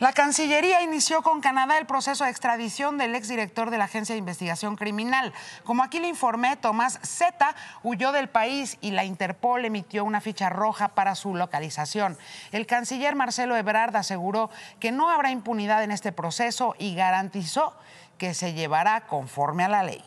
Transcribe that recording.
La Cancillería inició con Canadá el proceso de extradición del exdirector de la Agencia de Investigación Criminal. Como aquí le informé, Tomás Zeta huyó del país y la Interpol emitió una ficha roja para su localización. El canciller Marcelo Ebrard aseguró que no habrá impunidad en este proceso y garantizó que se llevará conforme a la ley.